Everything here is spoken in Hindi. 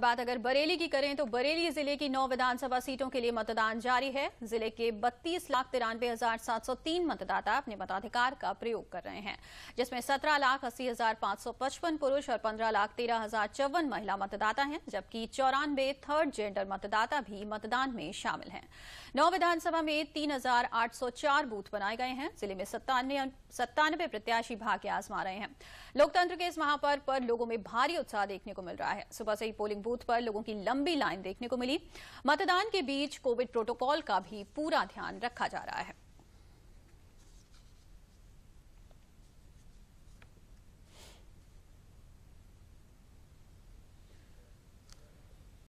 बात अगर बरेली की करें तो बरेली जिले की नौ विधानसभा सीटों के लिए मतदान जारी है जिले के बत्तीस लाख तिरानवे हजार सात सौ तीन मतदाता अपने मताधिकार का प्रयोग कर रहे हैं जिसमें सत्रह लाख अस्सी हजार पांच सौ पचपन पुरुष और पंद्रह लाख तेरह हजार चौवन महिला मतदाता हैं जबकि चौरानवे थर्ड जेंडर मतदाता भी मतदान में शामिल हैं नौ विधानसभा में तीन हजार आठ सौ चार बूथ बनाए गए हैं जिले में सत्तानवे प्रत्याशी भाग्य आजमा रहे हैं लोकतंत्र के इस महापर्व पर लोगों में भारी उत्साह देखने को मिल रहा है सुबह से ही पोलिंग बूथ पर लोगों की लंबी लाइन देखने को मिली मतदान के बीच कोविड प्रोटोकॉल का भी पूरा ध्यान रखा जा रहा है